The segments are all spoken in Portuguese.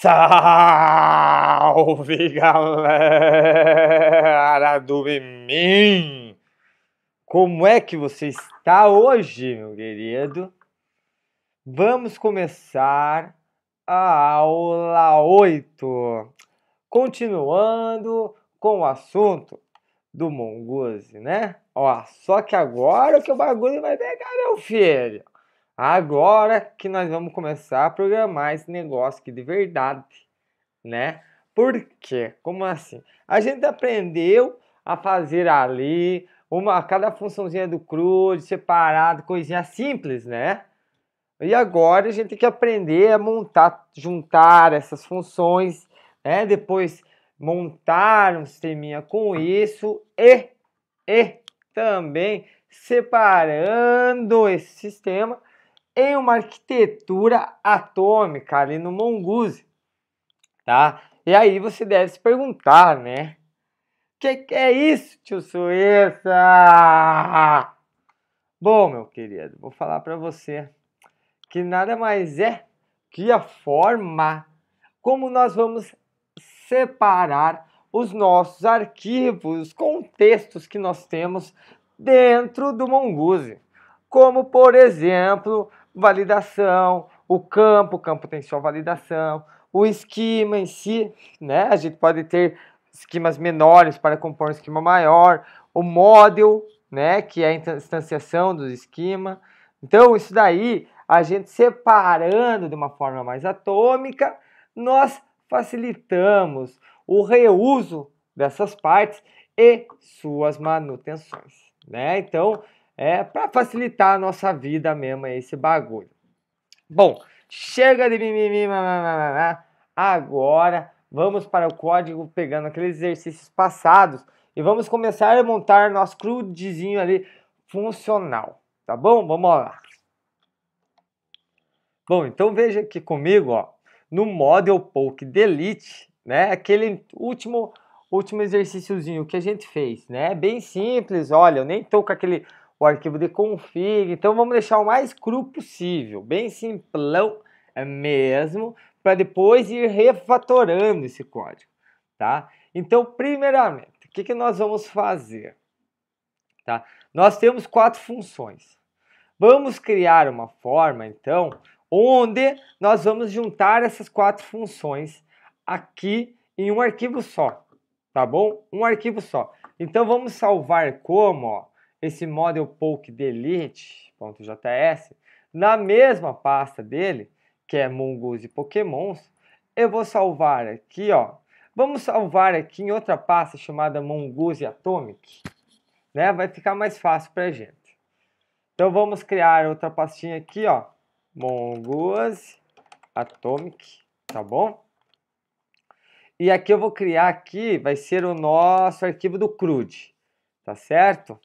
Salve galera do Bimim! Como é que você está hoje, meu querido? Vamos começar a aula 8, continuando com o assunto do mongoose, né? Ó, só que agora que o bagulho vai pegar, meu filho! Agora que nós vamos começar a programar esse negócio aqui de verdade, né? Por quê? Como assim? A gente aprendeu a fazer ali uma cada funçãozinha do CRUD, separado, coisinha simples, né? E agora a gente tem que aprender a montar, juntar essas funções, né? Depois montar um sisteminha com isso e, e também separando esse sistema em uma arquitetura atômica ali no Mongoose, tá? E aí você deve se perguntar, né? Que que é isso, tio Suíça? Bom, meu querido, vou falar para você que nada mais é que a forma como nós vamos separar os nossos arquivos, os contextos que nós temos dentro do Mongoose. Como, por exemplo, validação, o campo, o campo tem sua validação, o esquema em si, né? A gente pode ter esquemas menores para compor um esquema maior, o model, né, que é a instanciação do esquema. Então, isso daí, a gente separando de uma forma mais atômica, nós facilitamos o reuso dessas partes e suas manutenções, né? Então, é para facilitar a nossa vida mesmo esse bagulho. Bom, chega de mimimi, mamamama. agora vamos para o código pegando aqueles exercícios passados e vamos começar a montar nosso crudezinho ali funcional, tá bom? Vamos lá. Bom, então veja aqui comigo, ó, no Model Poke Delete, né, aquele último último exercíciozinho que a gente fez, né, bem simples, olha, eu nem tô com aquele o arquivo de config. Então vamos deixar o mais cru possível, bem simplão mesmo, para depois ir refatorando esse código, tá? Então, primeiramente, o que, que nós vamos fazer? Tá? Nós temos quatro funções. Vamos criar uma forma, então, onde nós vamos juntar essas quatro funções aqui em um arquivo só, tá bom? Um arquivo só. Então vamos salvar como, ó, esse model poke delete.js, na mesma pasta dele, que é mongoose e pokémons, eu vou salvar aqui, ó. Vamos salvar aqui em outra pasta chamada mongoose atomic, né? Vai ficar mais fácil pra gente. Então vamos criar outra pastinha aqui, ó, mongoose atomic, tá bom? E aqui eu vou criar aqui, vai ser o nosso arquivo do CRUD, tá certo?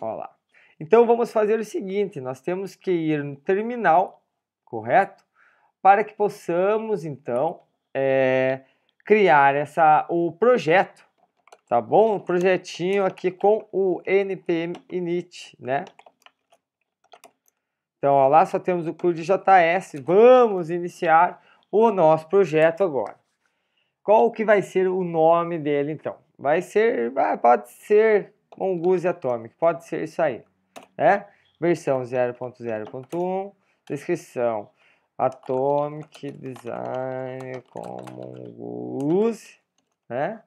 Olá. Então vamos fazer o seguinte, nós temos que ir no terminal, correto? Para que possamos então é, criar essa, o projeto, tá bom? projetinho aqui com o npm init, né? Então ó, lá só temos o clube JS, vamos iniciar o nosso projeto agora. Qual que vai ser o nome dele então? Vai ser, ah, pode ser Mongoose Atomic. Pode ser isso aí, né? Versão 0.0.1, descrição Atomic Design com Goose, né?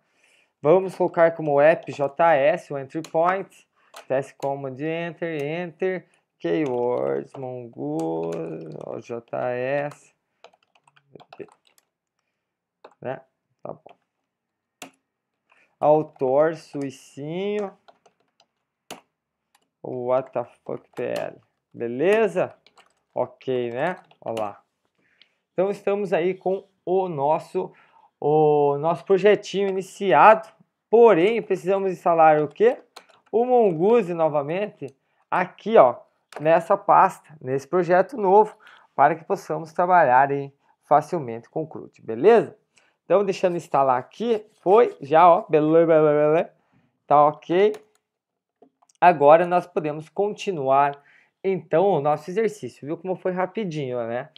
Vamos colocar como app JS, o entry point, Teste command enter, enter, keywords, mongoose, JS, né? Tá bom. Autor, suicinho, What the fuck Beleza? Ok, né? Olha lá. Então estamos aí com o nosso, o nosso projetinho iniciado. Porém, precisamos instalar o que? O Mongoose novamente aqui, ó, nessa pasta, nesse projeto novo, para que possamos trabalhar aí facilmente com o CRUD, beleza? Então, deixando instalar aqui, foi, já, ó, beleza, beleza, beleza, tá ok. Agora nós podemos continuar então o nosso exercício, viu como foi rapidinho, né?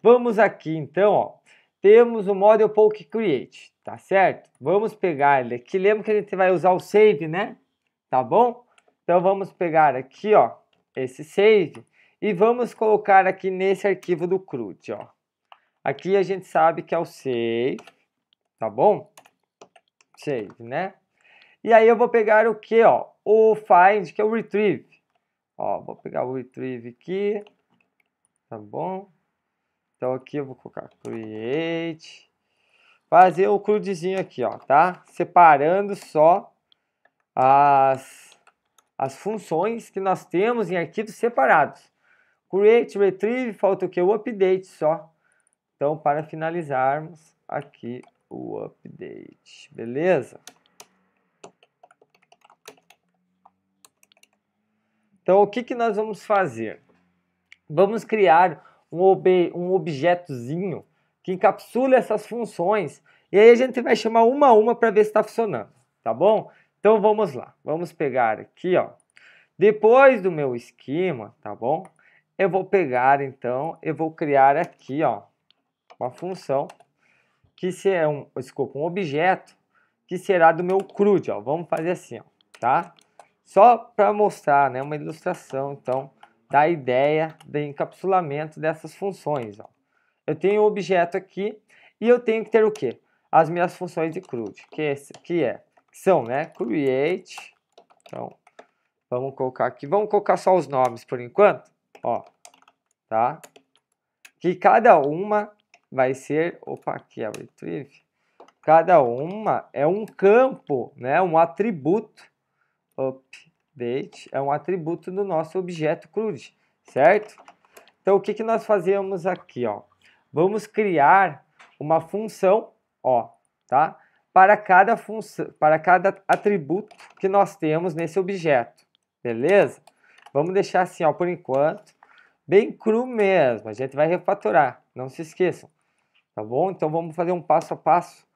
Vamos aqui então, ó, temos o Model Poke Create, tá certo? Vamos pegar ele aqui, lembra que a gente vai usar o save, né? Tá bom? Então vamos pegar aqui, ó, esse save e vamos colocar aqui nesse arquivo do CRUD, ó. Aqui a gente sabe que é o save, tá bom? Save, né? E aí eu vou pegar o que, ó? o find, que é o retrieve. Ó, vou pegar o retrieve aqui, tá bom? Então aqui eu vou colocar create, fazer o crudezinho aqui, ó, tá? Separando só as, as funções que nós temos em arquivos separados. Create, retrieve, falta o que? O update só. Então, para finalizarmos aqui o update, beleza? Então, o que, que nós vamos fazer? Vamos criar um, ob um objetozinho que encapsule essas funções e aí a gente vai chamar uma a uma para ver se está funcionando, tá bom? Então, vamos lá. Vamos pegar aqui, ó. Depois do meu esquema, tá bom? Eu vou pegar, então, eu vou criar aqui, ó, uma função que será é um, desculpa, um objeto que será do meu CRUD, ó. Vamos fazer assim, ó, tá? Só para mostrar, né, uma ilustração, então, da ideia do encapsulamento dessas funções. Ó. Eu tenho um objeto aqui e eu tenho que ter o quê? As minhas funções de CRUD, que, é esse, que é, são, né, create, então, vamos colocar aqui, vamos colocar só os nomes por enquanto, ó, tá? Que cada uma vai ser, opa, aqui é o retrieve, cada uma é um campo, né, um atributo update é um atributo do nosso objeto CRUD, certo? Então, o que, que nós fazemos aqui, ó? Vamos criar uma função, ó, tá? Para cada função, para cada atributo que nós temos nesse objeto, beleza? Vamos deixar assim, ó, por enquanto, bem cru mesmo. A gente vai refatorar, não se esqueçam, tá bom? Então, vamos fazer um passo a passo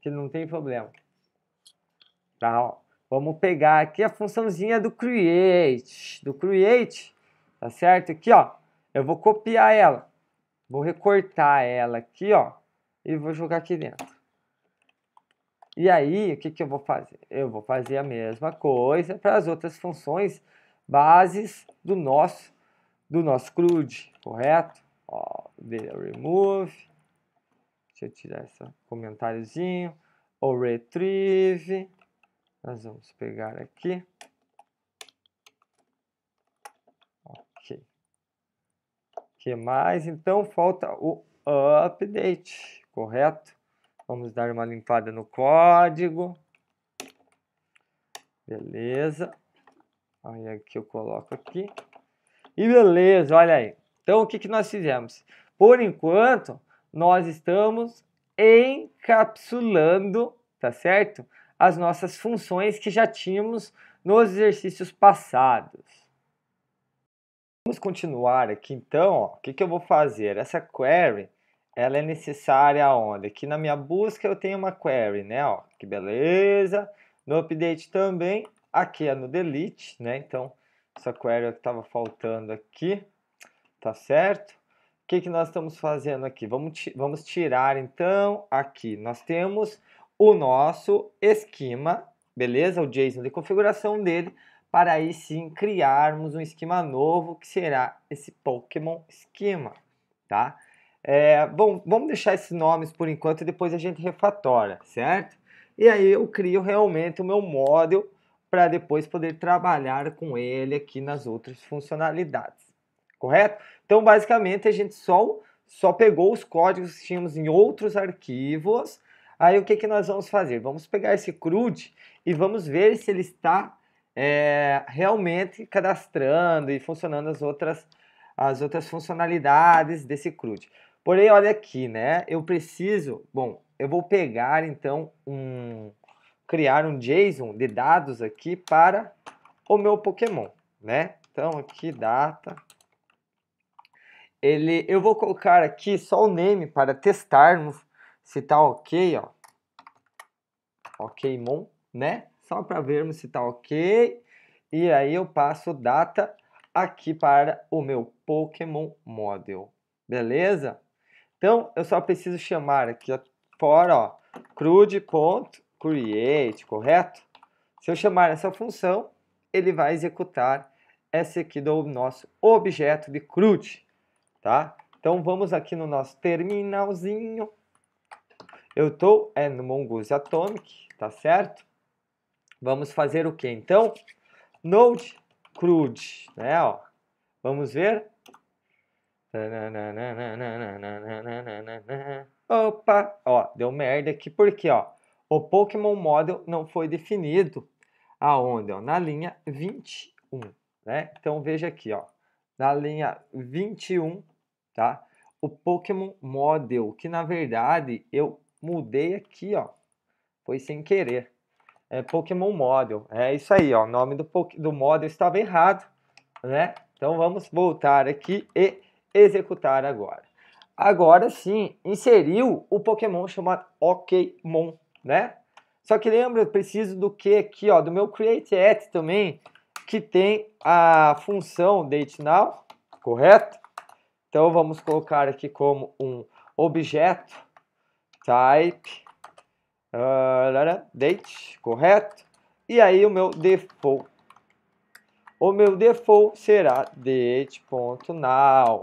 que não tem problema. Tá, ó. Vamos pegar aqui a funçãozinha do create, do create, tá certo? Aqui, ó, eu vou copiar ela, vou recortar ela aqui, ó, e vou jogar aqui dentro. E aí, o que, que eu vou fazer? Eu vou fazer a mesma coisa para as outras funções bases do nosso, do nosso CRUD, correto? Ó, remove, deixa eu tirar esse comentáriozinho, o retrieve, nós vamos pegar aqui. Ok. que mais? Então falta o update, correto? Vamos dar uma limpada no código. Beleza. Aí aqui eu coloco aqui. E beleza, olha aí. Então o que, que nós fizemos? Por enquanto, nós estamos encapsulando, tá certo? as nossas funções que já tínhamos nos exercícios passados. Vamos continuar aqui então, ó. o que, que eu vou fazer? Essa query, ela é necessária onde? Aqui na minha busca eu tenho uma query, né? Ó, que beleza! No update também, aqui é no delete, né? Então, essa query é que estava faltando aqui, tá certo? O que, que nós estamos fazendo aqui? Vamos, vamos tirar então aqui. Nós temos o nosso esquema, beleza? O JSON de configuração dele, para aí sim criarmos um esquema novo que será esse Pokémon esquema, tá? É, bom, vamos deixar esses nomes por enquanto e depois a gente refatora, certo? E aí eu crio realmente o meu módulo para depois poder trabalhar com ele aqui nas outras funcionalidades, correto? Então basicamente a gente só, só pegou os códigos que tínhamos em outros arquivos Aí o que, que nós vamos fazer? Vamos pegar esse CRUD e vamos ver se ele está é, realmente cadastrando e funcionando as outras, as outras funcionalidades desse CRUD. Porém, olha aqui, né? Eu preciso, bom, eu vou pegar então um criar um JSON de dados aqui para o meu Pokémon, né? Então aqui data ele eu vou colocar aqui só o name para testarmos se tá ok, ó. Ok, mon, né? Só para vermos se tá ok. E aí eu passo data aqui para o meu Pokémon Model. Beleza? Então, eu só preciso chamar aqui fora, ó, crude.create, correto? Se eu chamar essa função, ele vai executar essa aqui do nosso objeto de crude, tá? Então, vamos aqui no nosso terminalzinho. Eu estou é no Mongoose Atomic, tá certo? Vamos fazer o que então? Node crude né? Ó. Vamos ver. Opa, ó, deu merda aqui porque ó, o Pokémon Model não foi definido aonde, ó, na linha 21, né? Então veja aqui, ó, na linha 21, tá? O Pokémon Model, que na verdade eu Mudei aqui, ó. Foi sem querer. É Pokémon Model. É isso aí, ó. O nome do, do model estava errado, né? Então vamos voltar aqui e executar agora. Agora sim, inseriu o Pokémon chamado Okmon, né? Só que lembra, eu preciso do que aqui, ó, do meu create at também, que tem a função date now, correto? Então vamos colocar aqui como um objeto type uh, date, correto? E aí o meu default. O meu default será date.now.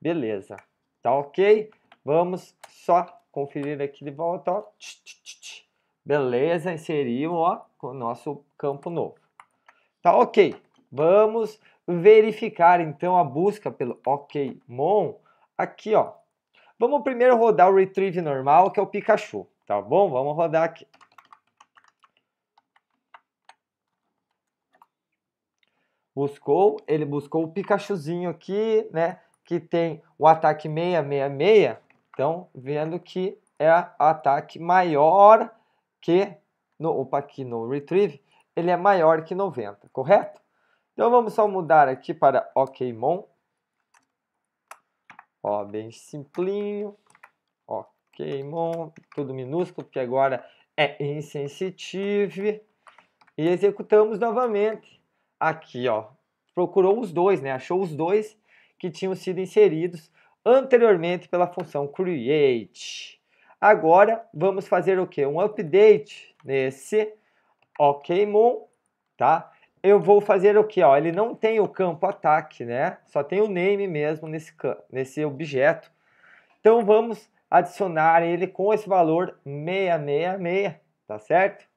Beleza, tá ok? Vamos só conferir aqui de volta, ó. Beleza, inseriu ó, o nosso campo novo. Tá ok, vamos verificar então a busca pelo okmon. Okay aqui, ó, Vamos primeiro rodar o retrieve normal, que é o Pikachu, tá bom? Vamos rodar aqui. Buscou, ele buscou o Pikachuzinho aqui, né? Que tem o ataque 666. Então, vendo que é ataque maior que no, opa, aqui no retrieve, ele é maior que 90, correto? Então vamos só mudar aqui para OKmon Ó, bem simplinho. Ok, mon, tudo minúsculo, porque agora é insensitive. E executamos novamente. Aqui, ó, procurou os dois, né? Achou os dois que tinham sido inseridos anteriormente pela função create. Agora vamos fazer o que? Um update nesse okmon, tá? eu vou fazer o que? Ó, ele não tem o campo ataque, né? Só tem o name mesmo nesse, nesse objeto. Então vamos adicionar ele com esse valor 666, tá certo?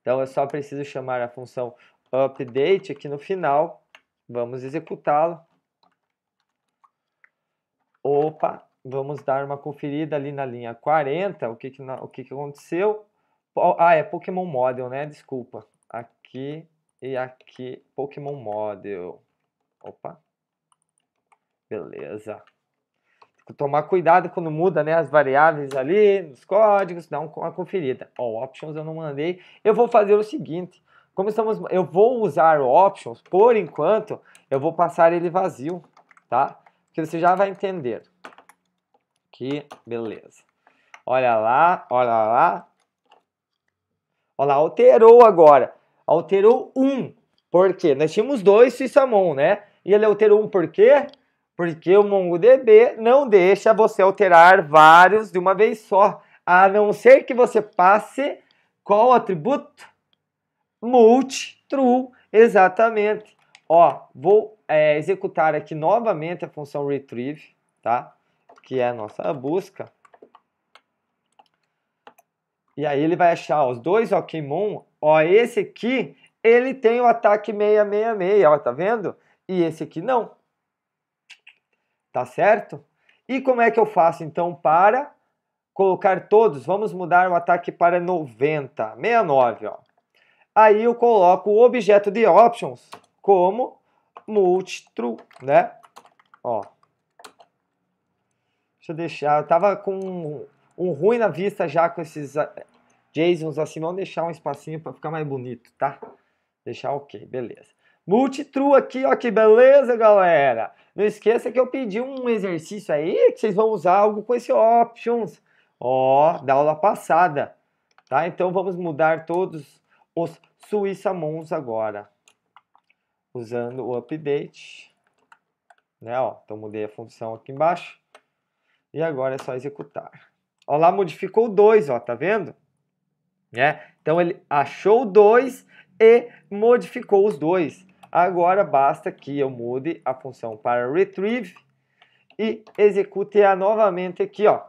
Então eu só preciso chamar a função update aqui no final. Vamos executá-lo. Opa, vamos dar uma conferida ali na linha 40, o que, que, o que, que aconteceu. Ah, é Pokémon Model, né? Desculpa aqui e aqui Pokémon Model. Opa. Beleza. tomar cuidado quando muda né, as variáveis ali, nos códigos, dá uma conferida. Ó, options eu não mandei. Eu vou fazer o seguinte. Como estamos, eu vou usar o options, por enquanto, eu vou passar ele vazio, tá? Porque você já vai entender. Que beleza. Olha lá, olha lá. Olha lá, alterou agora alterou um. Por quê? Nós tínhamos dois Sysamon, né? E ele alterou um por quê? Porque o MongoDB não deixa você alterar vários de uma vez só, a não ser que você passe qual atributo? Multi, true, exatamente. Ó, vou é, executar aqui novamente a função retrieve, tá? Que é a nossa busca. E aí ele vai achar os dois Okimon, ó, esse aqui, ele tem o ataque 666, ó, tá vendo? E esse aqui não. Tá certo? E como é que eu faço então para colocar todos? Vamos mudar o ataque para 90, 69, ó. Aí eu coloco o objeto de options como multitru, né? Ó. Deixa eu deixar, eu tava com um ruim na vista já com esses JSONs assim, vamos deixar um espacinho para ficar mais bonito, tá? Deixar ok, beleza. Multitru aqui, ó, que beleza, galera! Não esqueça que eu pedi um exercício aí, que vocês vão usar algo com esse options, ó, da aula passada, tá? Então vamos mudar todos os Suíça Mons agora, usando o update, né, ó, então mudei a função aqui embaixo, e agora é só executar. Ó lá, modificou dois, ó, tá vendo? né? Então ele achou dois e modificou os dois. Agora basta que eu mude a função para retrieve e execute a novamente aqui, ó.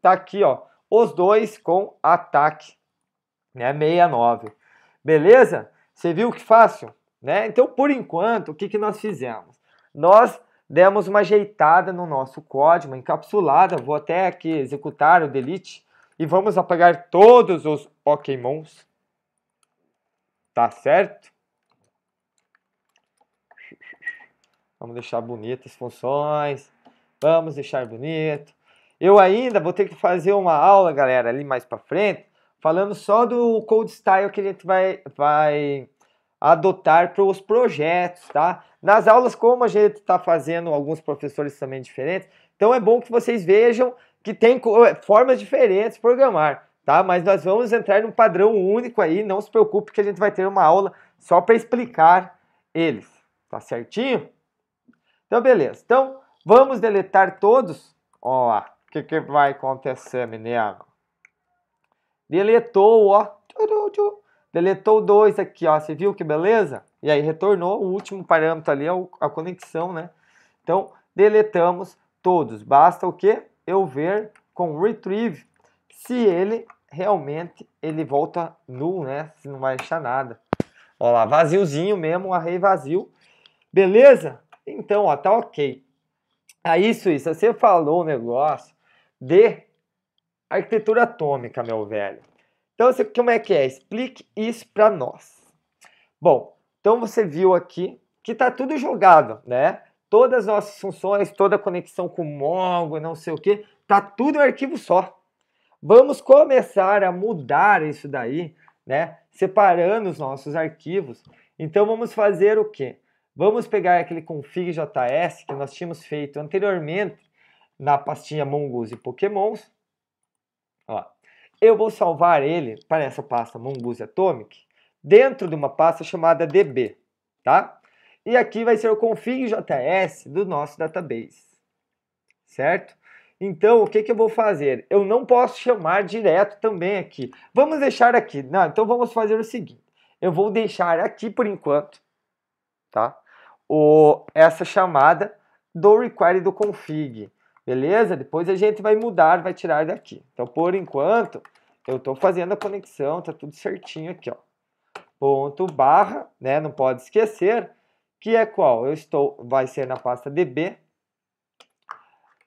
tá aqui, ó. Os dois com ataque, né? 69. Beleza? Você viu que fácil, né? Então, por enquanto, o que, que nós fizemos? Nós demos uma ajeitada no nosso código, encapsulada. Vou até aqui executar o delete e vamos apagar todos os pokémons. Tá certo? Vamos deixar bonitas funções. Vamos deixar bonito. Eu ainda vou ter que fazer uma aula, galera, ali mais para frente, falando só do code style que a gente vai, vai adotar para os projetos, tá? Nas aulas, como a gente está fazendo, alguns professores também diferentes, então é bom que vocês vejam que tem é, formas diferentes de programar, tá? Mas nós vamos entrar num padrão único aí, não se preocupe que a gente vai ter uma aula só para explicar eles, tá certinho? Então, beleza. Então, vamos deletar todos. Ó lá, o que, que vai acontecer, menino? Deletou, ó. Deletou dois aqui, ó. Você viu que beleza? E aí retornou o último parâmetro ali, é a conexão, né? Então, deletamos todos. Basta o quê? eu ver com retrieve se ele realmente ele volta null, né? Se não vai achar nada. Olha lá, vaziozinho mesmo, array vazio. Beleza? Então, ó, tá ok. Aí, Suíça, você falou um negócio de arquitetura atômica, meu velho. Então, você, como é que é? Explique isso para nós. Bom, então você viu aqui que tá tudo jogado, né? todas as nossas funções, toda a conexão com Mongo, não sei o que, tá tudo em um arquivo só. Vamos começar a mudar isso daí, né? Separando os nossos arquivos. Então vamos fazer o quê? Vamos pegar aquele config.js que nós tínhamos feito anteriormente na pastinha Mongoose e Pokémons. Ó, eu vou salvar ele para essa pasta Mongoose Atomic dentro de uma pasta chamada DB, tá? E aqui vai ser o config.js do nosso database, certo? Então, o que, que eu vou fazer? Eu não posso chamar direto também aqui. Vamos deixar aqui. Não, então vamos fazer o seguinte. Eu vou deixar aqui por enquanto, tá? O, essa chamada do require do config. Beleza? Depois a gente vai mudar, vai tirar daqui. Então, por enquanto, eu estou fazendo a conexão, tá tudo certinho aqui, ó. Ponto, barra, né? Não pode esquecer que é qual? Eu estou, vai ser na pasta db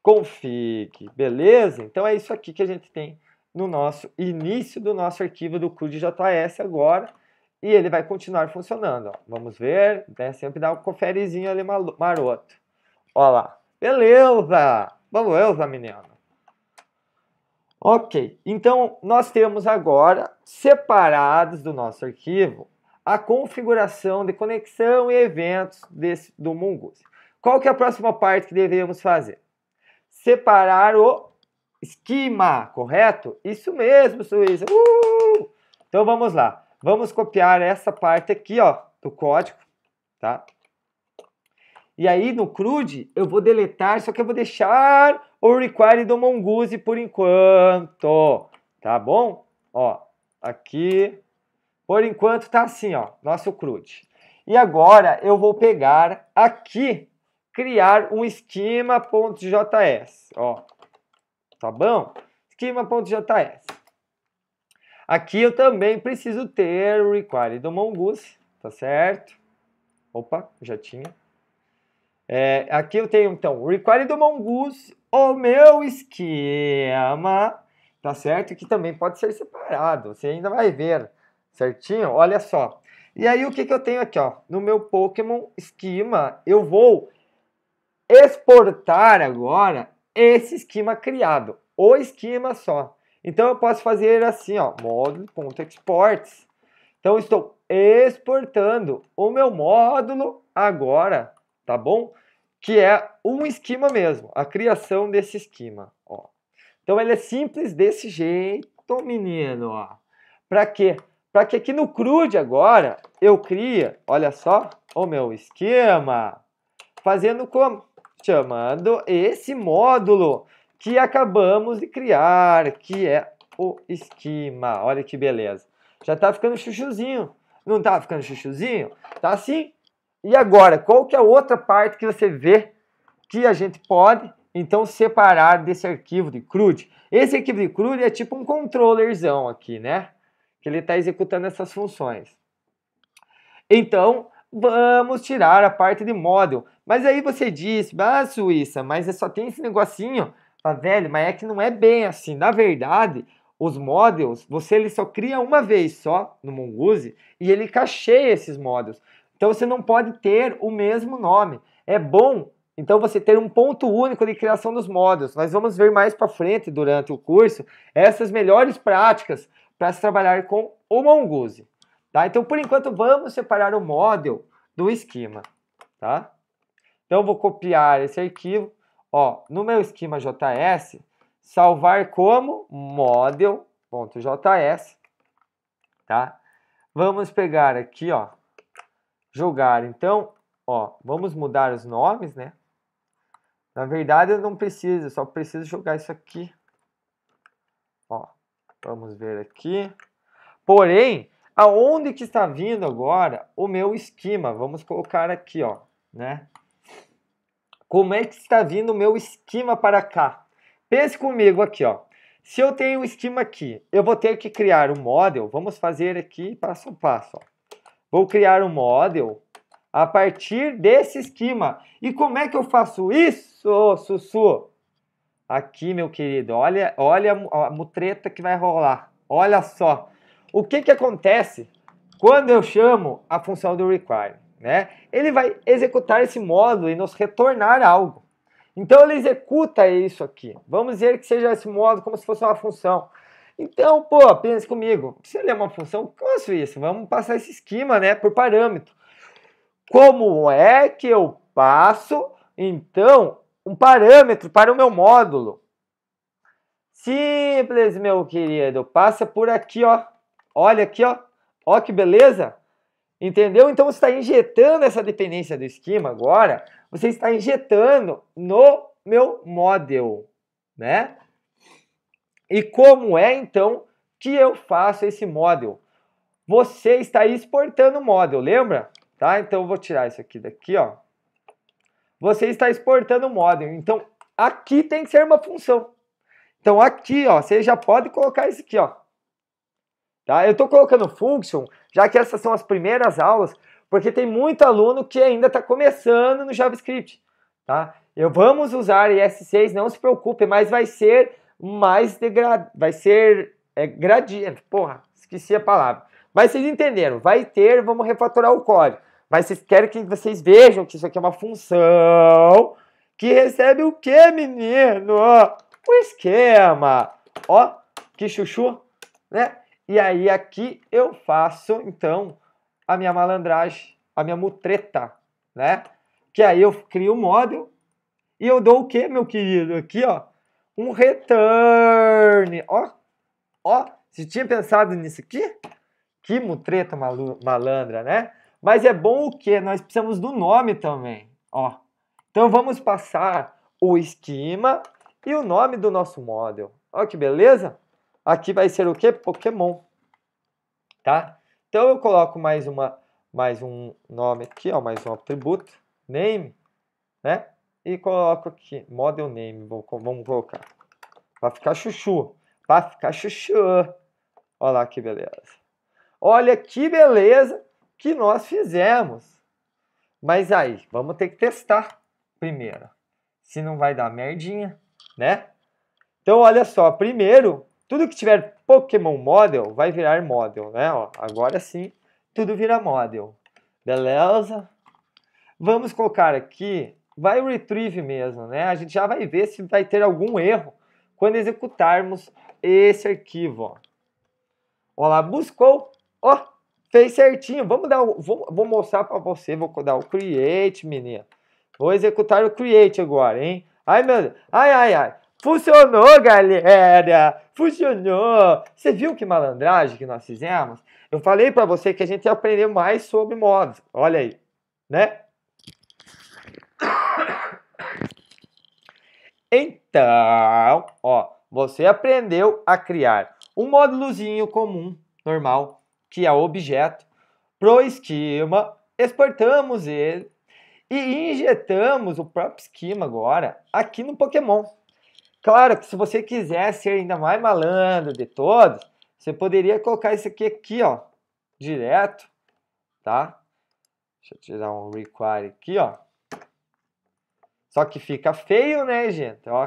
config, beleza? Então é isso aqui que a gente tem no nosso início do nosso arquivo do JS agora e ele vai continuar funcionando. Ó. Vamos ver, né? sempre dá um conferezinho ali maroto. Olha lá, beleza, beleza menino. Ok, então nós temos agora separados do nosso arquivo a configuração de conexão e eventos desse, do Mongoose. Qual que é a próxima parte que devemos fazer? Separar o esquema, correto? Isso mesmo, Suíça. Uh! Então vamos lá. Vamos copiar essa parte aqui, ó, do código, tá? E aí no CRUD eu vou deletar, só que eu vou deixar o require do Mongoose por enquanto, tá bom? Ó, aqui por enquanto tá assim, ó, nosso crude. E agora eu vou pegar aqui, criar um esquema.js, ó. Tá bom? Esquema.js. Aqui eu também preciso ter o require do Mongoose, tá certo? Opa, já tinha. É, aqui eu tenho, então, o require do Mongoose, o meu esquema, tá certo? Que também pode ser separado, você ainda vai ver certinho? Olha só. E aí o que, que eu tenho aqui, ó? No meu Pokémon Schema, eu vou exportar agora esse esquema criado, o esquema só. Então eu posso fazer assim, ó, módulo.exports. Então estou exportando o meu módulo agora, tá bom? Que é um esquema mesmo, a criação desse esquema, ó. Então ele é simples desse jeito, menino, ó. Para quê? para que aqui no CRUD agora eu crie, olha só, o meu esquema, fazendo como? Chamando esse módulo que acabamos de criar, que é o esquema. Olha que beleza. Já está ficando chuchuzinho. Não está ficando chuchuzinho? Tá assim. E agora, qual que é a outra parte que você vê que a gente pode então separar desse arquivo de CRUD? Esse arquivo de CRUD é tipo um controllerzão aqui, né? ele está executando essas funções. Então, vamos tirar a parte de model. Mas aí você diz, ah, Suíça, mas é só tem esse negocinho. Fala, velho, mas é que não é bem assim. Na verdade, os models, você ele só cria uma vez só no Mongoose e ele cacheia esses models. Então você não pode ter o mesmo nome. É bom, então, você ter um ponto único de criação dos models. Nós vamos ver mais para frente, durante o curso, essas melhores práticas para se trabalhar com o Mongoose. Tá? Então, por enquanto, vamos separar o model do esquema. Tá? Então, vou copiar esse arquivo. Ó, no meu esquema JS, salvar como model.js. Tá? Vamos pegar aqui, ó, jogar. Então, ó, vamos mudar os nomes, né? Na verdade, eu não preciso, só preciso jogar isso aqui. Ó, Vamos ver aqui. Porém, aonde que está vindo agora o meu esquema? Vamos colocar aqui, ó, né? Como é que está vindo o meu esquema para cá? Pense comigo aqui, ó. Se eu tenho um esquema aqui, eu vou ter que criar um model. Vamos fazer aqui passo a passo. Ó. Vou criar um model a partir desse esquema. E como é que eu faço isso, Sussu? aqui, meu querido. Olha, olha a mutreta que vai rolar. Olha só. O que, que acontece quando eu chamo a função do require? Né? Ele vai executar esse módulo e nos retornar algo. Então ele executa isso aqui. Vamos dizer que seja esse módulo como se fosse uma função. Então, pô, pense comigo. Se ele é uma função, é isso. Assim? Vamos passar esse esquema, né, por parâmetro. Como é que eu passo, então, um parâmetro para o meu módulo. Simples, meu querido. Passa por aqui, ó. Olha aqui, ó. Ó que beleza. Entendeu? Então você está injetando essa dependência do esquema agora. Você está injetando no meu model, né? E como é então que eu faço esse model? Você está exportando o model, lembra? Tá? Então eu vou tirar isso aqui daqui, ó você está exportando o modem. Então, aqui tem que ser uma função. Então, aqui, ó, você já pode colocar isso aqui, ó. Tá? Eu estou colocando function, já que essas são as primeiras aulas, porque tem muito aluno que ainda está começando no JavaScript. Tá? Eu vamos usar IS6, não se preocupe, mas vai ser mais degradado, vai ser é, gradiente, porra, esqueci a palavra. Mas vocês entenderam, vai ter, vamos refatorar o código. Mas vocês querem que vocês vejam que isso aqui é uma função que recebe o quê, menino? O esquema. Ó, que chuchu, né? E aí aqui eu faço, então, a minha malandragem, a minha mutreta, né? Que aí eu crio um módulo e eu dou o quê, meu querido? Aqui, ó, um return. Ó, ó, você tinha pensado nisso aqui? Que mutreta malandra, né? Mas é bom o quê? Nós precisamos do nome também. Ó. Então vamos passar o esquema e o nome do nosso model. Ó que beleza? Aqui vai ser o quê? Pokémon. Tá? Então eu coloco mais uma mais um nome aqui, ó, mais um atributo, name, né? E coloco aqui model name, vamos colocar. Vai ficar chuchu. Vai ficar chuchu. Olha lá que beleza. Olha que beleza que nós fizemos. Mas aí, vamos ter que testar primeiro. Se não vai dar merdinha, né? Então, olha só, primeiro, tudo que tiver Pokémon Model vai virar Model, né? Ó, agora sim, tudo vira Model. Beleza? Vamos colocar aqui, vai o Retrieve mesmo, né? A gente já vai ver se vai ter algum erro quando executarmos esse arquivo, ó. Olha lá, buscou, ó, Fez certinho. Vamos dar vou, vou mostrar para você, vou dar o create, menina. Vou executar o create agora, hein? Ai, meu Deus. Ai, ai, ai. Funcionou, galera! Funcionou! Você viu que malandragem que nós fizemos? Eu falei para você que a gente ia aprender mais sobre modos. Olha aí, né? Então, ó, você aprendeu a criar um módulozinho comum, normal, que é o objeto, para o esquema, exportamos ele e injetamos o próprio esquema agora aqui no Pokémon. Claro que se você quiser ser ainda mais malandro de todos, você poderia colocar isso aqui, aqui ó, direto, tá? Deixa eu tirar um require aqui, ó. Só que fica feio, né, gente? Ó,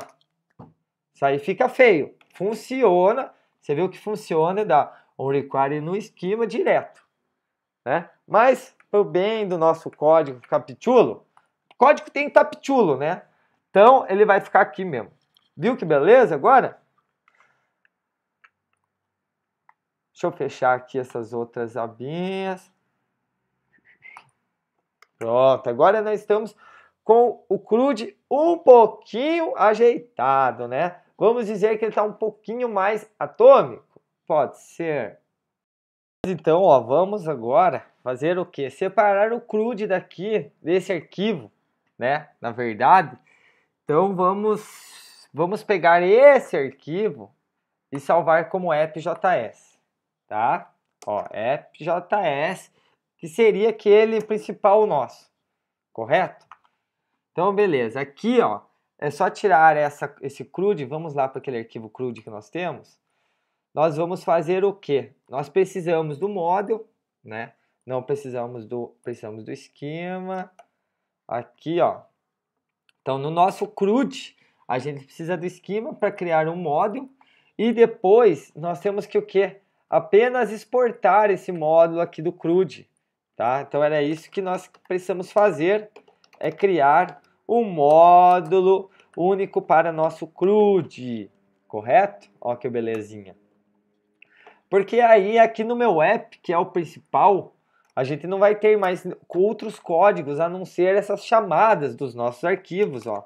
isso aí fica feio. Funciona, você viu que funciona e dá require no esquema direto. Né? Mas, para o bem do nosso código capitulo, código tem capitulo, né? Então, ele vai ficar aqui mesmo. Viu que beleza agora? Deixa eu fechar aqui essas outras abinhas. Pronto, agora nós estamos com o crude um pouquinho ajeitado, né? Vamos dizer que ele está um pouquinho mais atômico. Pode ser. Então, ó, vamos agora fazer o que? Separar o CRUD daqui, desse arquivo, né? Na verdade. Então, vamos, vamos pegar esse arquivo e salvar como appjs, tá? Ó, appjs, que seria aquele principal nosso, correto? Então, beleza. Aqui, ó, é só tirar essa, esse CRUD, vamos lá para aquele arquivo CRUD que nós temos nós vamos fazer o quê? Nós precisamos do model, né? Não precisamos do, precisamos do esquema. Aqui, ó. Então, no nosso CRUD, a gente precisa do esquema para criar um módulo e depois nós temos que o quê? Apenas exportar esse módulo aqui do CRUD, tá? Então era isso que nós precisamos fazer, é criar um módulo único para nosso CRUD, correto? Ó que belezinha. Porque aí aqui no meu app, que é o principal, a gente não vai ter mais outros códigos a não ser essas chamadas dos nossos arquivos, ó.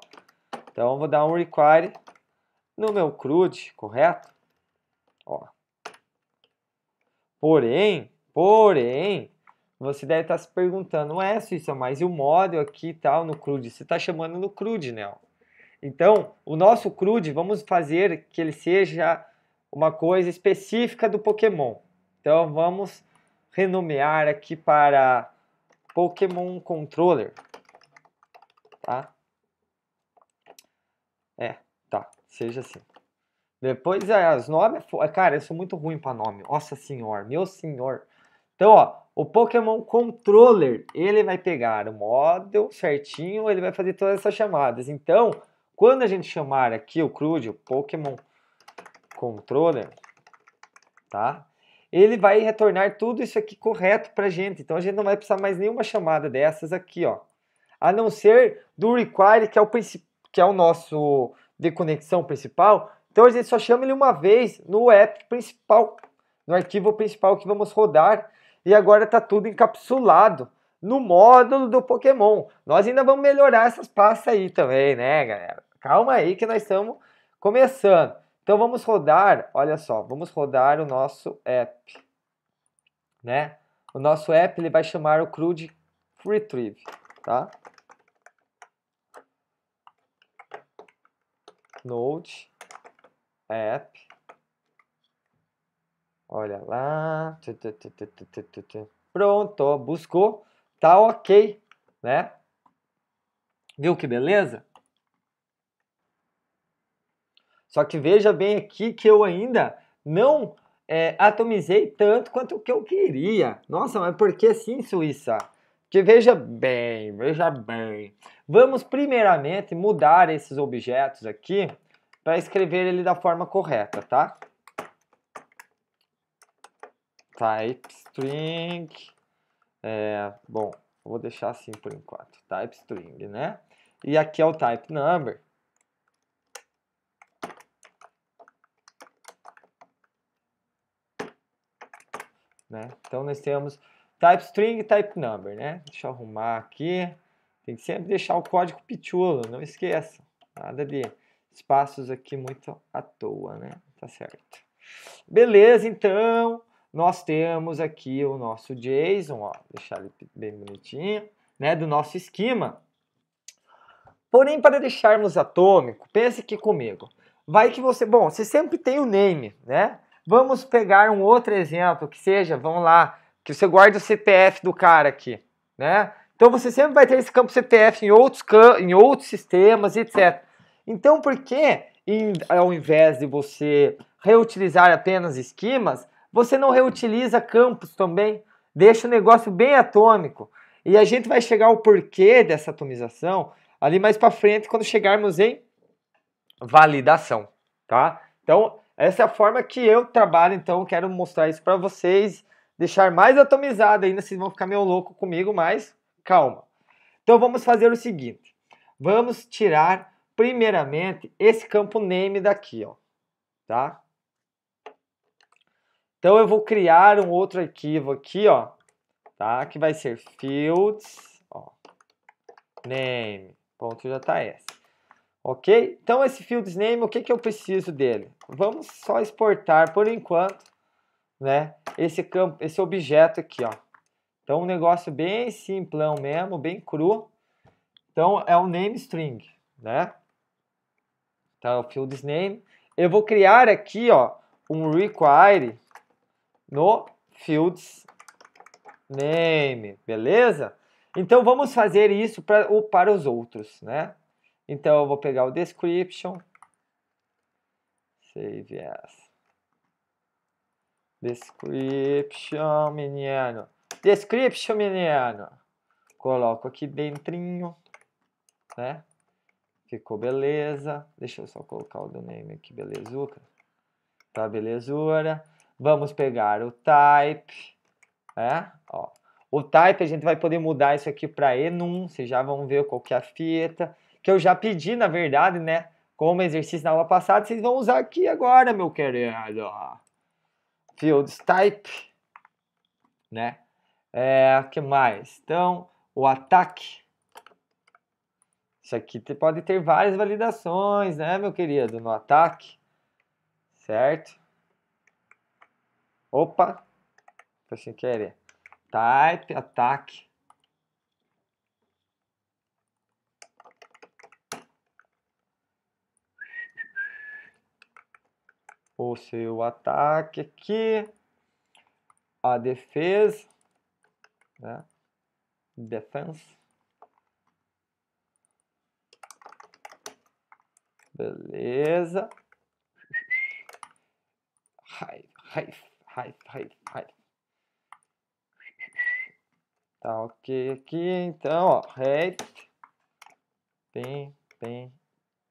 Então vou dar um require no meu CRUD, correto? Ó. Porém, porém, você deve estar se perguntando, é isso, mas e o módulo aqui e tal no CRUD? Você está chamando no CRUD, né? Então, o nosso CRUD, vamos fazer que ele seja uma coisa específica do Pokémon. Então vamos renomear aqui para Pokémon Controller. Tá? É, tá, seja assim. Depois é, as nomes, é é, cara, eu sou muito ruim para nome. Nossa senhor, meu senhor. Então, ó, o Pokémon Controller, ele vai pegar o model certinho, ele vai fazer todas essas chamadas. Então, quando a gente chamar aqui o Crude, o Pokémon Controller, controller, tá? Ele vai retornar tudo isso aqui correto para gente. Então a gente não vai precisar mais nenhuma chamada dessas aqui, ó. A não ser do require, que é o, que é o nosso de conexão principal. Então a gente só chama ele uma vez no app principal, no arquivo principal que vamos rodar. E agora está tudo encapsulado no módulo do Pokémon. Nós ainda vamos melhorar essas pastas aí também, né, galera? Calma aí que nós estamos começando. Então vamos rodar, olha só, vamos rodar o nosso app, né? O nosso app ele vai chamar o CRUD Retrieve, tá? Node app, olha lá, pronto, buscou, tá ok, né? Viu que beleza? Só que veja bem aqui que eu ainda não é, atomizei tanto quanto o que eu queria. Nossa, mas por que sim, Suíça? Que veja bem, veja bem. Vamos primeiramente mudar esses objetos aqui para escrever ele da forma correta, tá? Type string, é, bom, vou deixar assim por enquanto, type string, né? E aqui é o type number, Né? Então nós temos type string e type number, né? Deixa eu arrumar aqui. Tem que sempre deixar o código pitulo, não esqueça. Nada de espaços aqui muito à toa, né? Tá certo. Beleza, então nós temos aqui o nosso JSON, ó, deixar ele bem bonitinho, né, do nosso esquema. Porém, para deixarmos atômico, pense aqui comigo. Vai que você, bom, você sempre tem o name, né? Vamos pegar um outro exemplo que seja, vamos lá, que você guarde o CPF do cara aqui, né? Então você sempre vai ter esse campo CPF em outros, em outros sistemas, etc. Então por que, ao invés de você reutilizar apenas esquemas, você não reutiliza campos também? Deixa o negócio bem atômico. E a gente vai chegar ao porquê dessa atomização ali mais para frente quando chegarmos em validação, tá? Então, essa é a forma que eu trabalho, então quero mostrar isso para vocês, deixar mais atomizado ainda, vocês vão ficar meio louco comigo, mas calma. Então vamos fazer o seguinte, vamos tirar primeiramente esse campo name daqui, ó, tá? Então eu vou criar um outro arquivo aqui, ó, tá? Que vai ser fields, ó, name.js. Ok? Então esse field name, o que, que eu preciso dele? Vamos só exportar por enquanto, né? Esse campo, esse objeto aqui, ó. Então um negócio bem simplão mesmo, bem cru. Então é um name string, né? Então o field name. Eu vou criar aqui, ó, um require no fields name, beleza? Então vamos fazer isso para os outros, né? Então eu vou pegar o description, save as. Description, menino. Description, menino. Coloco aqui dentrinho, né? Ficou beleza. Deixa eu só colocar o do name aqui, belezuca. Tá belezura. Vamos pegar o type, né? Ó. O type a gente vai poder mudar isso aqui para enum, vocês já vão ver qual que é a fita que eu já pedi, na verdade, né? Como exercício na aula passada, vocês vão usar aqui agora, meu querido. Field type, né? É, que mais? Então, o ataque. Isso aqui pode ter várias validações, né, meu querido? No ataque, certo? Opa, foi sem querer. Type, ataque. o seu ataque aqui, a defesa, né? defense, beleza, raif raif raif raif raiva. Tá ok aqui, então, ó, rect, tem, tem,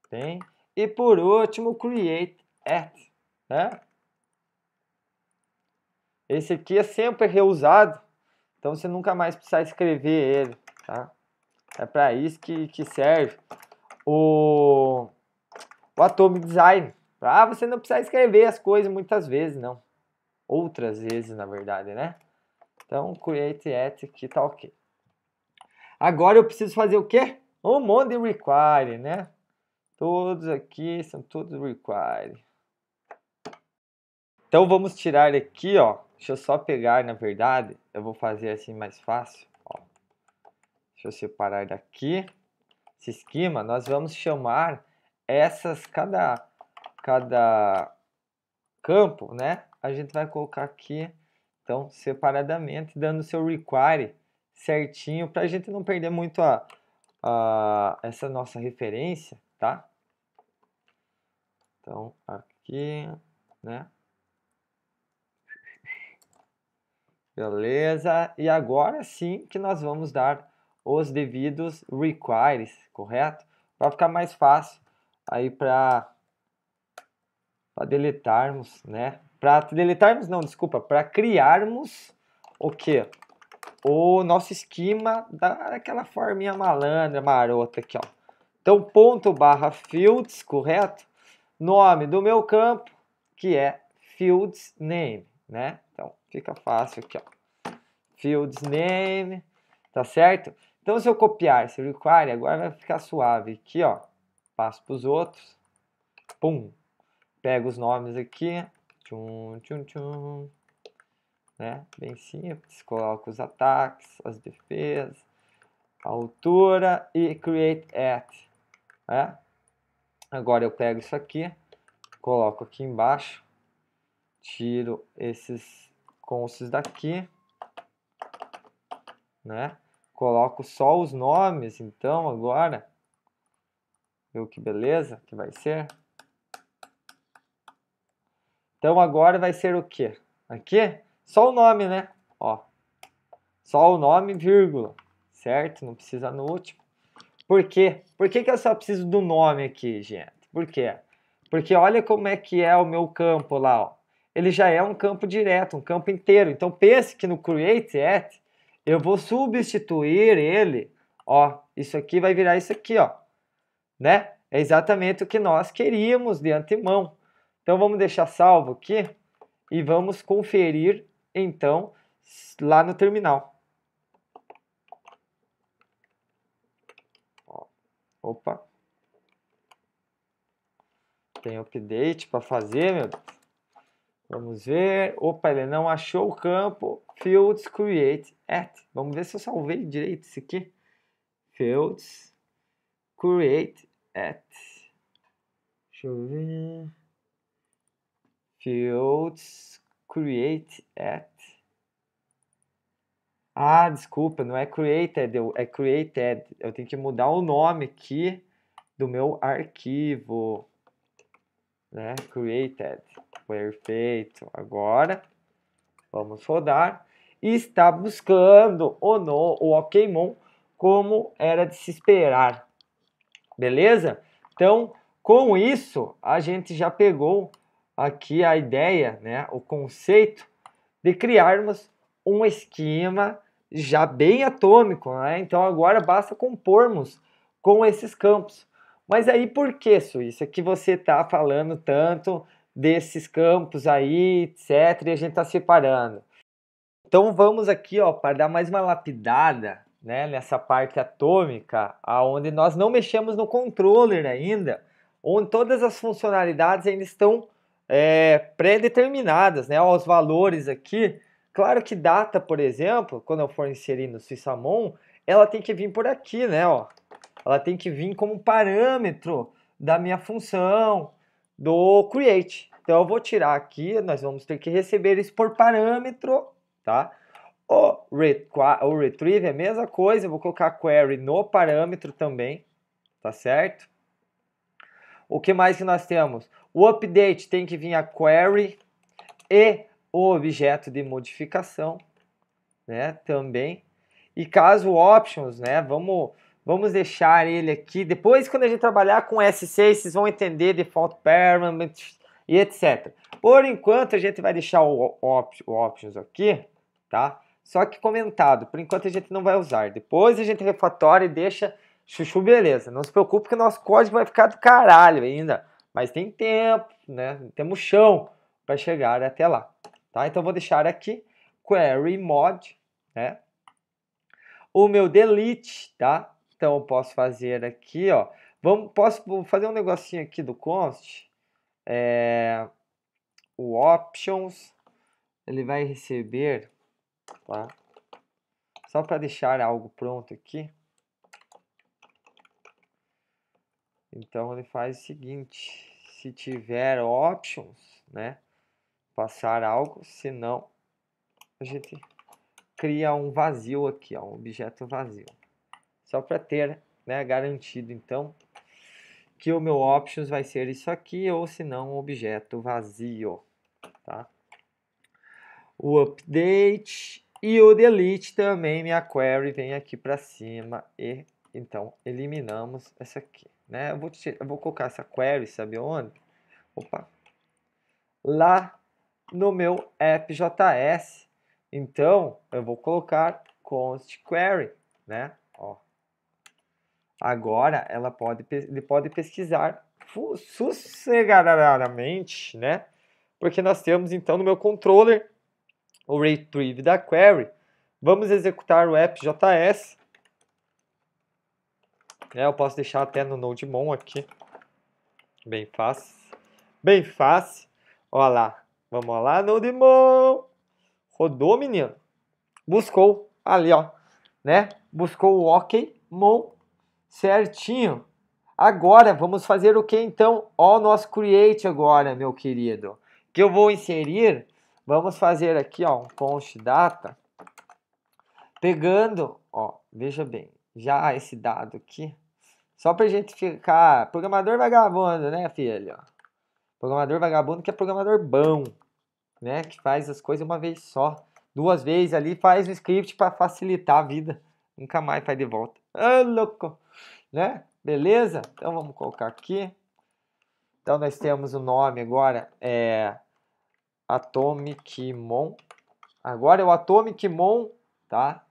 tem. E por último, create at. Né? Esse aqui é sempre reusado, então você nunca mais precisa escrever ele, tá? É para isso que, que serve o, o Atomic Design. Para ah, você não precisar escrever as coisas muitas vezes, não. Outras vezes, na verdade, né? Então, Create et que tá ok. Agora eu preciso fazer o quê? Um monte de require, né? Todos aqui são todos require. Então vamos tirar aqui, ó. Deixa eu só pegar, na verdade, eu vou fazer assim mais fácil, ó. Deixa eu separar daqui. Esse esquema, nós vamos chamar essas cada cada campo, né? A gente vai colocar aqui então separadamente, dando o seu require certinho para a gente não perder muito a, a essa nossa referência, tá? Então aqui, né? Beleza? E agora sim que nós vamos dar os devidos requires, correto? Para ficar mais fácil aí para deletarmos, né? Para deletarmos, não, desculpa, para criarmos o que? O nosso esquema daquela forminha malandra, marota aqui, ó. Então, ponto barra fields, correto? Nome do meu campo, que é fields name, né? Fica tá fácil aqui, ó. Fields name, tá certo? Então, se eu copiar esse require, agora vai ficar suave aqui, ó. Passo para os outros. Pum. Pego os nomes aqui. Tchum, tchum, tchum. Né? Bem simples. Coloco os ataques, as defesas, a altura e create at. Né? Agora eu pego isso aqui, coloco aqui embaixo, tiro esses com esses daqui, né? Coloco só os nomes, então, agora. Viu que beleza que vai ser? Então, agora vai ser o quê? Aqui, só o nome, né? Ó, só o nome, vírgula, certo? Não precisa no último. Por quê? Por que, que eu só preciso do nome aqui, gente? Por quê? Porque olha como é que é o meu campo lá, ó ele já é um campo direto, um campo inteiro. Então pense que no create at eu vou substituir ele, ó, isso aqui vai virar isso aqui, ó, né? É exatamente o que nós queríamos de antemão. Então vamos deixar salvo aqui e vamos conferir então lá no terminal. Ó, opa. Tem update para fazer, meu Deus. Vamos ver. Opa, ele não achou o campo. Fields create at. Vamos ver se eu salvei direito isso aqui. Fields create at. Deixa eu ver. Fields create at. Ah, desculpa, não é created, é created. Eu tenho que mudar o nome aqui do meu arquivo né? Created. Perfeito. Agora vamos rodar. E está buscando o, no, o OKMon como era de se esperar. Beleza? Então, com isso, a gente já pegou aqui a ideia, né? O conceito de criarmos um esquema já bem atômico, né? Então agora basta compormos com esses campos. Mas aí por que, Suíça, que você está falando tanto desses campos aí, etc., e a gente está separando? Então vamos aqui, ó, para dar mais uma lapidada né, nessa parte atômica, aonde nós não mexemos no controller ainda, onde todas as funcionalidades ainda estão é, pré-determinadas, né? os valores aqui. Claro que data, por exemplo, quando eu for inserir no SysAmon, ela tem que vir por aqui, né? Ó, ela tem que vir como parâmetro da minha função do create. Então eu vou tirar aqui, nós vamos ter que receber isso por parâmetro, tá? O, o retrieve é a mesma coisa, eu vou colocar query no parâmetro também, tá certo? O que mais que nós temos? O update tem que vir a query e o objeto de modificação, né, também. E caso options, né, vamos Vamos deixar ele aqui. Depois, quando a gente trabalhar com S6, vocês vão entender default parent e etc. Por enquanto, a gente vai deixar o, op, o options aqui, tá? Só que comentado, por enquanto a gente não vai usar. Depois a gente refatora e deixa chuchu beleza. Não se preocupe que o nosso código vai ficar do caralho ainda. Mas tem tempo, né? Temos chão para chegar até lá. Tá? Então vou deixar aqui query mod, né? O meu delete, tá? então eu posso fazer aqui, ó. Vamos, posso fazer um negocinho aqui do const. É, o options, ele vai receber, tá? Só para deixar algo pronto aqui. Então ele faz o seguinte, se tiver options, né, passar algo, se não, a gente cria um vazio aqui, ó, um objeto vazio só para ter né, garantido então que o meu options vai ser isso aqui ou se não um objeto vazio, tá? O update e o delete também minha query vem aqui para cima e então eliminamos essa aqui, né? Eu vou, eu vou colocar essa query, sabe onde? Opa. Lá no meu app.js. Então, eu vou colocar const query, né? Ó, Agora ela pode, ele pode pesquisar sossegadamente, né? Porque nós temos então no meu controller o retrieve da query. Vamos executar o app.js. Né? Eu posso deixar até no Node.mon aqui. Bem fácil. Bem fácil. Olha lá. Vamos lá, Node.mon. Rodou, menino. Buscou ali, ó. Né? Buscou o OK, mon Certinho. Agora, vamos fazer o que então? Ó o nosso create agora, meu querido. Que eu vou inserir, vamos fazer aqui, ó, um const data. Pegando, ó, veja bem, já esse dado aqui. Só pra gente ficar... Programador vagabundo, né, filho? Programador vagabundo que é programador bom, né? Que faz as coisas uma vez só. Duas vezes ali, faz o script para facilitar a vida. Nunca mais faz de volta. Ah, louco! né? Beleza? Então vamos colocar aqui. Então nós temos o nome agora é Atomic Mon. Agora é o Atomic Mon, tá?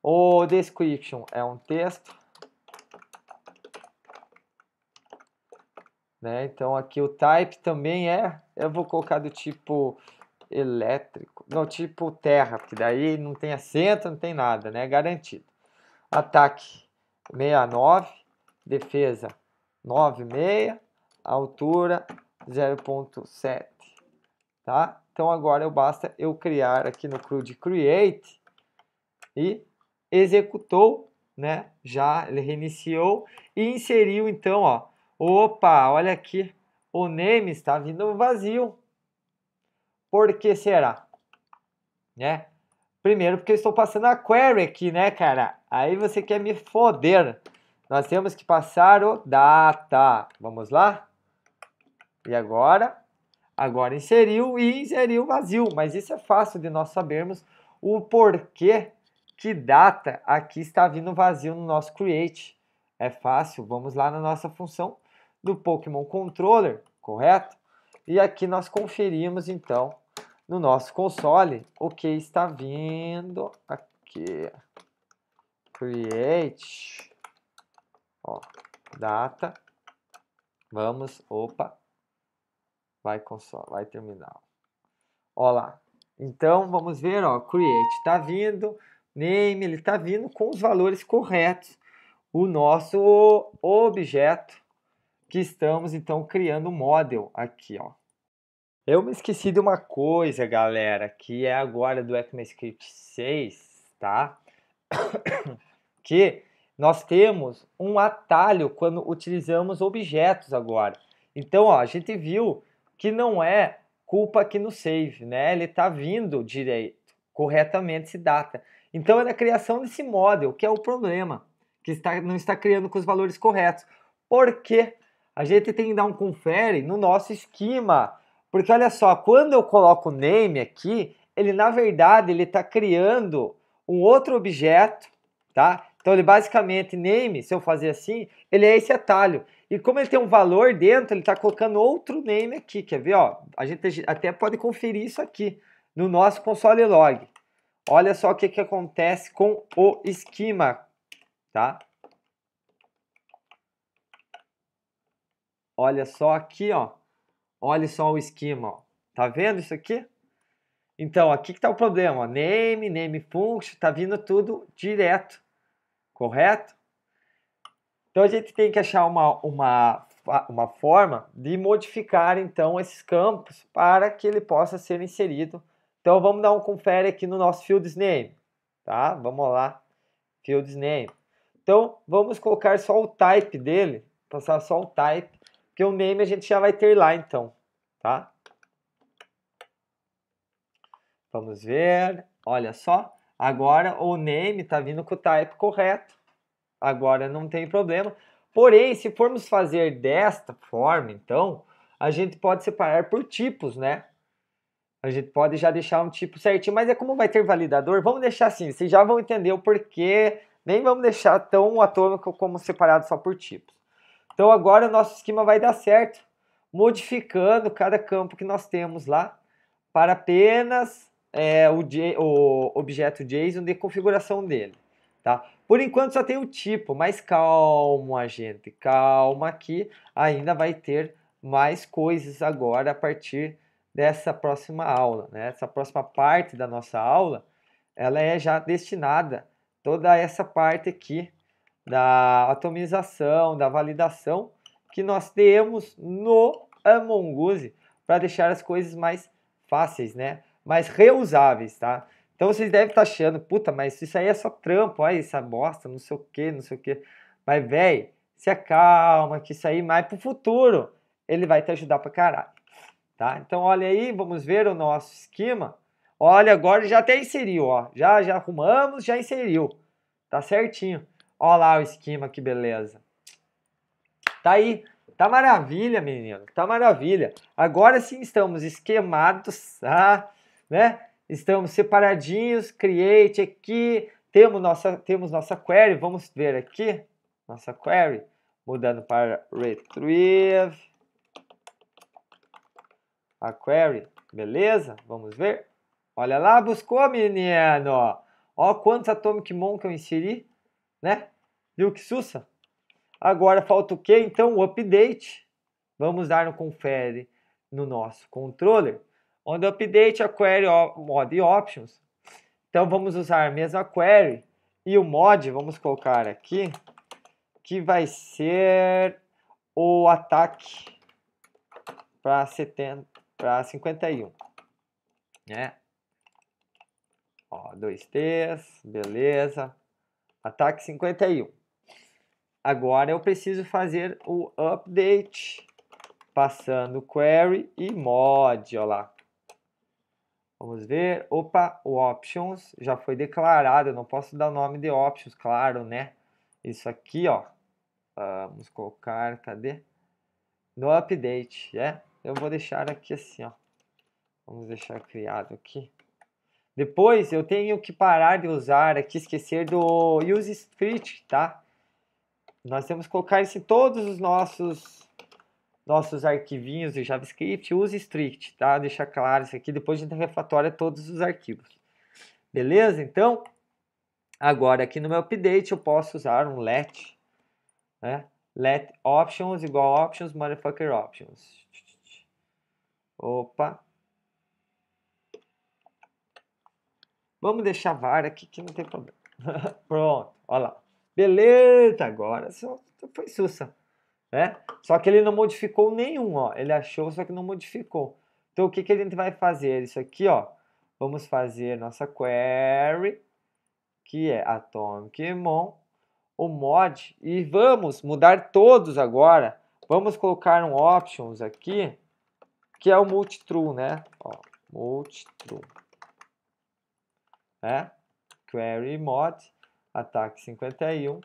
O description é um texto. Né? Então aqui o type também é, eu vou colocar do tipo elétrico, não, tipo terra, porque daí não tem acento, não tem nada, né? Garantido. Ataque 69, defesa 96, altura 0.7, tá? Então agora eu basta eu criar aqui no CRUD Create e executou, né? Já ele reiniciou e inseriu então, ó. Opa, olha aqui, o name está vindo vazio. Por que será? Né? Primeiro, porque eu estou passando a query aqui, né, cara? Aí você quer me foder. Nós temos que passar o data. Vamos lá? E agora? Agora inseriu e inseriu vazio. Mas isso é fácil de nós sabermos o porquê que data aqui está vindo vazio no nosso create. É fácil. Vamos lá na nossa função do Pokémon Controller, correto? E aqui nós conferimos, então, no nosso console o que está vindo aqui. Create, ó, data, vamos, opa, vai console, vai terminar olá lá. Então, vamos ver, ó, create está vindo, name, ele está vindo com os valores corretos. O nosso objeto que estamos, então, criando o model aqui, ó. Eu me esqueci de uma coisa, galera, que é agora do ECMAScript 6, tá? que nós temos um atalho quando utilizamos objetos agora. Então, ó, a gente viu que não é culpa aqui no save, né? Ele está vindo direito, corretamente se data. Então, é na criação desse model que é o problema, que está, não está criando com os valores corretos. Por quê? A gente tem que dar um confere no nosso esquema porque olha só, quando eu coloco o name aqui, ele na verdade ele está criando um outro objeto, tá? Então ele basicamente name, se eu fazer assim, ele é esse atalho. E como ele tem um valor dentro, ele está colocando outro name aqui. Quer ver? Ó, a gente até pode conferir isso aqui no nosso console log. Olha só o que, que acontece com o esquema, tá? Olha só aqui, ó. Olha só o esquema, ó. tá vendo isso aqui? Então, aqui que está o problema, ó. name, name function, tá vindo tudo direto, correto? Então a gente tem que achar uma, uma, uma forma de modificar então esses campos para que ele possa ser inserido. Então vamos dar um confere aqui no nosso fields name, tá? Vamos lá, fields name. Então vamos colocar só o type dele, passar só o type porque o name a gente já vai ter lá então, tá? Vamos ver, olha só. Agora o name está vindo com o type correto. Agora não tem problema. Porém, se formos fazer desta forma, então, a gente pode separar por tipos, né? A gente pode já deixar um tipo certinho, mas é como vai ter validador, vamos deixar assim, vocês já vão entender o porquê, nem vamos deixar tão atômico como separado só por tipos. Então agora o nosso esquema vai dar certo, modificando cada campo que nós temos lá para apenas é, o, o, objeto JSON de configuração dele. Tá? Por enquanto só tem o tipo, mas calma, gente, calma que ainda vai ter mais coisas agora a partir dessa próxima aula. Né? Essa próxima parte da nossa aula, ela é já destinada toda essa parte aqui da atomização, da validação que nós temos no Among Us para deixar as coisas mais fáceis, né? Mais reusáveis, tá? Então vocês devem estar tá achando, puta, mas isso aí é só trampo, olha essa bosta, não sei o que, não sei o que. Mas, velho, se acalma que isso aí mais pro futuro ele vai te ajudar pra caralho, tá? Então olha aí, vamos ver o nosso esquema. Olha, agora já até inseriu, ó. Já, já arrumamos, já inseriu. Tá certinho. Olha lá o esquema, que beleza. Tá aí. Tá maravilha, menino. Tá maravilha. Agora sim estamos esquemados, tá? Né? Estamos separadinhos, create aqui. Temos nossa, temos nossa query. Vamos ver aqui. Nossa query. Mudando para retrieve. A query. Beleza? Vamos ver. Olha lá, buscou, menino. Ó, quantos Atomic Monk eu inseri, né? Viu que sussa? Agora falta o que? Então, o update. Vamos dar um confere no nosso controller. Onde update a é query mod e options. Então, vamos usar a mesma query. E o mod, vamos colocar aqui, que vai ser o ataque para para 51, né? Ó, dois T's, beleza. Ataque 51. Agora eu preciso fazer o update, passando query e mod, olha lá. Vamos ver, opa, o options já foi declarado, eu não posso dar o nome de options, claro, né? Isso aqui, ó, vamos colocar, cadê? No update, é? Eu vou deixar aqui assim, ó. Vamos deixar criado aqui. Depois eu tenho que parar de usar aqui, esquecer do use script, tá? Nós temos que colocar isso em todos os nossos nossos arquivinhos de JavaScript, use strict, tá? Deixa claro isso aqui, depois a gente refatória todos os arquivos. Beleza? Então, agora aqui no meu update eu posso usar um let, né? Let options igual options, motherfucker options. Opa. Vamos deixar var aqui que não tem problema. Pronto, olha lá. Beleza, agora só foi sussa. Né? Só que ele não modificou nenhum, ó. Ele achou, só que não modificou. Então, o que, que a gente vai fazer? É isso aqui, ó. Vamos fazer nossa query, que é Atomic Mon, o mod. E vamos mudar todos agora. Vamos colocar um options aqui, que é o multitrue, né? Ó, multitrue. Né? Query mod ataque 51.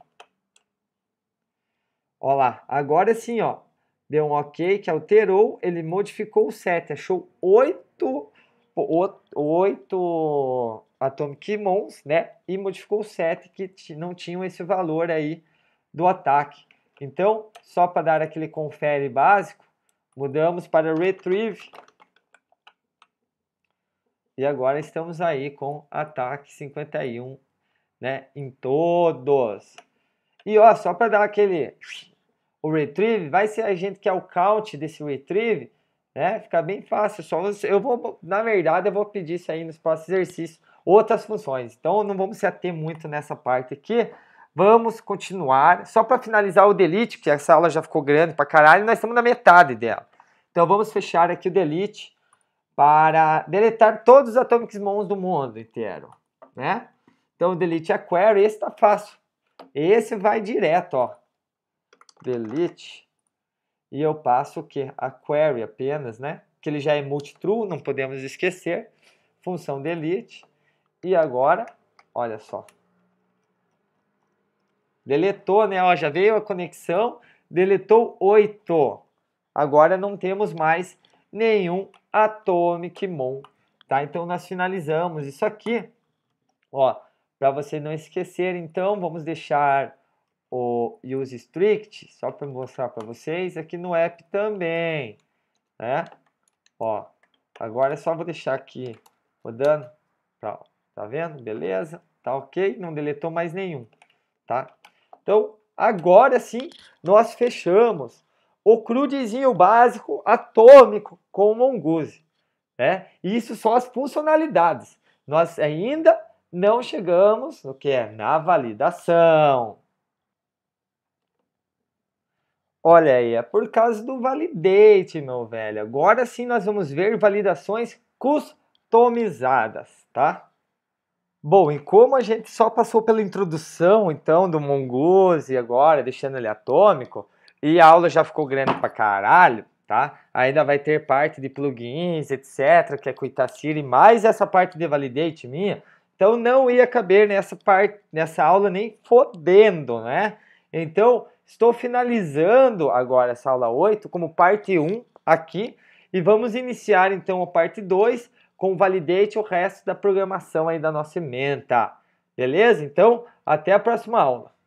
Olha lá, agora sim, ó, deu um ok que alterou, ele modificou o set, achou 8 8 Atomic Mons, né? E modificou o set que não tinham esse valor aí do ataque. Então, só para dar aquele confere básico, mudamos para Retrieve. E agora estamos aí com ataque 51 né? Em todos. E ó, só para dar aquele o retrieve, vai ser a gente que é o count desse retrieve, né? Fica bem fácil, só você, eu vou, na verdade, eu vou pedir isso aí nos próximos exercícios, outras funções. Então não vamos se ater muito nessa parte aqui. Vamos continuar. Só para finalizar o delete, que essa aula já ficou grande para caralho, nós estamos na metade dela. Então vamos fechar aqui o delete para deletar todos os Atomic Mons do mundo inteiro, né? Então, delete a query, esse tá fácil. Esse vai direto, ó. Delete. E eu passo o que? A query apenas, né? Que ele já é multi-true, não podemos esquecer. Função delete. E agora, olha só. Deletou, né? Ó, já veio a conexão. Deletou 8. Agora não temos mais nenhum Atomic Mon. Tá? Então, nós finalizamos isso aqui. Ó, para você não esquecer, então, vamos deixar o Use Strict, só para mostrar para vocês, aqui no app também, né? Ó, agora é só vou deixar aqui rodando, tá, tá vendo? Beleza, tá ok, não deletou mais nenhum, tá? Então, agora sim, nós fechamos o crudezinho básico atômico com o Mongoose, né? Isso são as funcionalidades. Nós ainda não chegamos no que é na validação. Olha aí, é por causa do validate, meu velho. Agora sim nós vamos ver validações customizadas, tá? Bom, e como a gente só passou pela introdução, então, do Mongoose agora, deixando ele atômico, e a aula já ficou grande pra caralho, tá? Ainda vai ter parte de plugins, etc, que é com Itaciri, mais essa parte de validate minha, então não ia caber nessa parte, nessa aula nem fodendo, né? Então estou finalizando agora essa aula 8 como parte 1 aqui e vamos iniciar então a parte 2 com validate o resto da programação aí da nossa emenda. Beleza? Então, até a próxima aula.